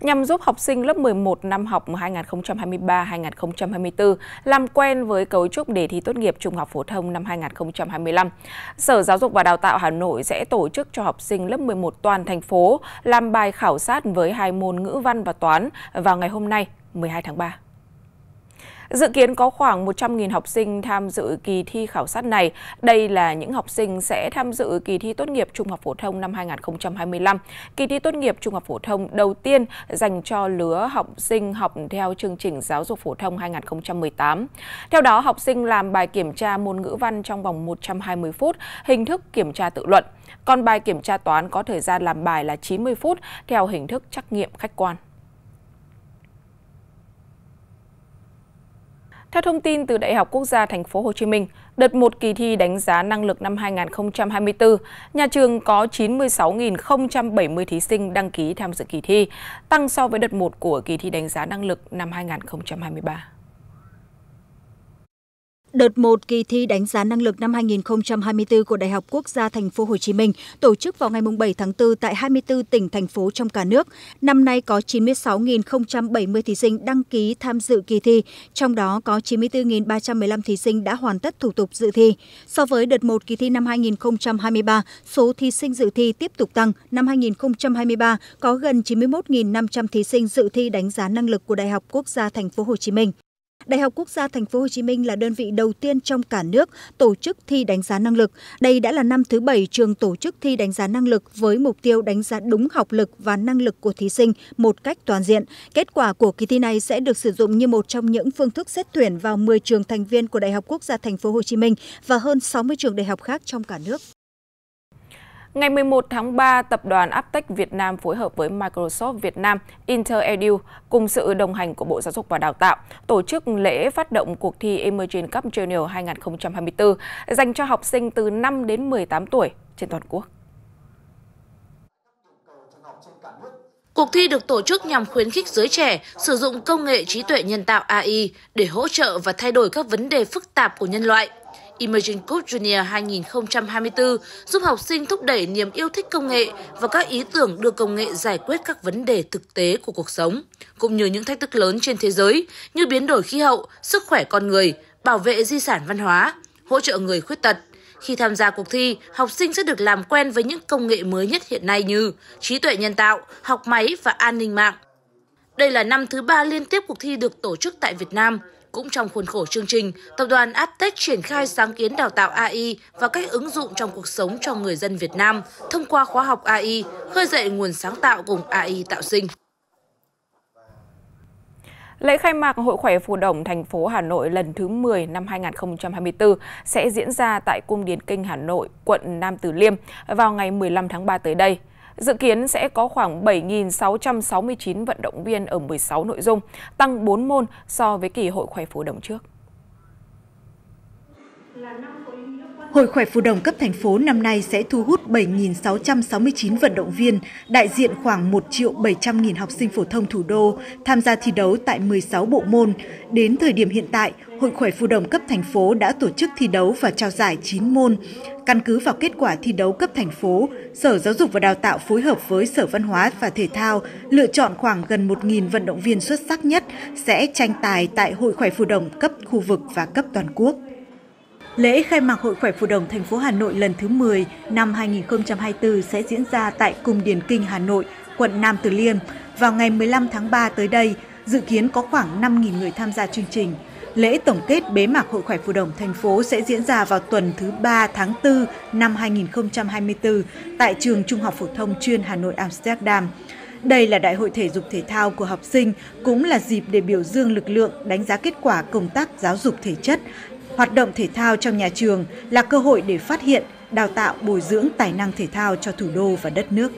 nhằm giúp học sinh lớp 11 năm học 2023-2024 làm quen với cấu trúc đề thi tốt nghiệp trung học phổ thông năm 2025. Sở Giáo dục và Đào tạo Hà Nội sẽ tổ chức cho học sinh lớp 11 toàn thành phố làm bài khảo sát với hai môn ngữ văn và toán vào ngày hôm nay 12 tháng 3. Dự kiến có khoảng 100.000 học sinh tham dự kỳ thi khảo sát này. Đây là những học sinh sẽ tham dự kỳ thi tốt nghiệp trung học phổ thông năm 2025, kỳ thi tốt nghiệp trung học phổ thông đầu tiên dành cho lứa học sinh học theo chương trình giáo dục phổ thông 2018. Theo đó, học sinh làm bài kiểm tra môn ngữ văn trong vòng 120 phút, hình thức kiểm tra tự luận. Còn bài kiểm tra toán có thời gian làm bài là 90 phút theo hình thức trắc nghiệm khách quan. Theo thông tin từ Đại học Quốc gia Thành phố Hồ Chí Minh, đợt một kỳ thi đánh giá năng lực năm 2024, nhà trường có 96.070 thí sinh đăng ký tham dự kỳ thi, tăng so với đợt một của kỳ thi đánh giá năng lực năm 2023. Đợt 1 kỳ thi đánh giá năng lực năm 2024 của Đại học Quốc gia Thành phố Hồ Chí Minh tổ chức vào ngày 7 tháng 4 tại 24 tỉnh thành phố trong cả nước. Năm nay có 96.070 thí sinh đăng ký tham dự kỳ thi, trong đó có 94.315 thí sinh đã hoàn tất thủ tục dự thi. So với đợt 1 kỳ thi năm 2023, số thí sinh dự thi tiếp tục tăng. Năm 2023 có gần 91.500 thí sinh dự thi đánh giá năng lực của Đại học Quốc gia Thành phố Hồ Chí Minh đại học quốc gia tp hcm là đơn vị đầu tiên trong cả nước tổ chức thi đánh giá năng lực đây đã là năm thứ bảy trường tổ chức thi đánh giá năng lực với mục tiêu đánh giá đúng học lực và năng lực của thí sinh một cách toàn diện kết quả của kỳ thi này sẽ được sử dụng như một trong những phương thức xét tuyển vào 10 trường thành viên của đại học quốc gia tp hcm và hơn 60 trường đại học khác trong cả nước Ngày 11 tháng 3, tập đoàn Aptech Việt Nam phối hợp với Microsoft Việt Nam, InterEdu cùng sự đồng hành của Bộ Giáo dục và Đào tạo tổ chức lễ phát động cuộc thi Emerging Cup Junior 2024 dành cho học sinh từ 5 đến 18 tuổi trên toàn quốc. Cuộc thi được tổ chức nhằm khuyến khích giới trẻ sử dụng công nghệ trí tuệ nhân tạo AI để hỗ trợ và thay đổi các vấn đề phức tạp của nhân loại. Emerging Cup Junior 2024 giúp học sinh thúc đẩy niềm yêu thích công nghệ và các ý tưởng đưa công nghệ giải quyết các vấn đề thực tế của cuộc sống, cũng như những thách thức lớn trên thế giới như biến đổi khí hậu, sức khỏe con người, bảo vệ di sản văn hóa, hỗ trợ người khuyết tật. Khi tham gia cuộc thi, học sinh sẽ được làm quen với những công nghệ mới nhất hiện nay như trí tuệ nhân tạo, học máy và an ninh mạng. Đây là năm thứ ba liên tiếp cuộc thi được tổ chức tại Việt Nam. Cũng trong khuôn khổ chương trình, Tập đoàn Aptech triển khai sáng kiến đào tạo AI và cách ứng dụng trong cuộc sống cho người dân Việt Nam thông qua khóa học AI, khơi dậy nguồn sáng tạo cùng AI tạo sinh. Lễ khai mạc Hội khỏe phù đồng thành phố Hà Nội lần thứ 10 năm 2024 sẽ diễn ra tại Cung Điển Kinh Hà Nội, quận Nam Từ Liêm vào ngày 15 tháng 3 tới đây. Dự kiến sẽ có khoảng 7.669 vận động viên ở 16 nội dung, tăng 4 môn so với kỳ hội khỏe phố đồng trước. Hội khỏe phù đồng cấp thành phố năm nay sẽ thu hút 7.669 vận động viên, đại diện khoảng 1 triệu 700 nghìn học sinh phổ thông thủ đô tham gia thi đấu tại 16 bộ môn. Đến thời điểm hiện tại, Hội khỏe phù đồng cấp thành phố đã tổ chức thi đấu và trao giải 9 môn. Căn cứ vào kết quả thi đấu cấp thành phố, Sở Giáo dục và Đào tạo phối hợp với Sở Văn hóa và Thể thao lựa chọn khoảng gần 1.000 vận động viên xuất sắc nhất sẽ tranh tài tại Hội khỏe phù đồng cấp khu vực và cấp toàn quốc. Lễ khai mạc Hội khỏe Phù đồng thành phố Hà Nội lần thứ 10 năm 2024 sẽ diễn ra tại Cung Điển Kinh Hà Nội, quận Nam Từ Liêm vào ngày 15 tháng 3 tới đây, dự kiến có khoảng 5.000 người tham gia chương trình. Lễ tổng kết bế mạc Hội khỏe Phù đồng thành phố sẽ diễn ra vào tuần thứ 3 tháng 4 năm 2024 tại trường Trung học phổ thông chuyên Hà Nội Amsterdam. Đây là đại hội thể dục thể thao của học sinh, cũng là dịp để biểu dương lực lượng, đánh giá kết quả công tác giáo dục thể chất, hoạt động thể thao trong nhà trường là cơ hội để phát hiện, đào tạo, bồi dưỡng tài năng thể thao cho thủ đô và đất nước.